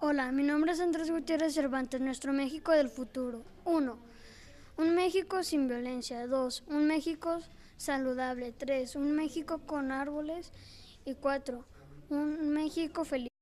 Hola, mi nombre es Andrés Gutiérrez Cervantes, nuestro México del futuro. Uno, Un México sin violencia. Dos, Un México saludable. Tres, Un México con árboles. Y cuatro, Un México feliz.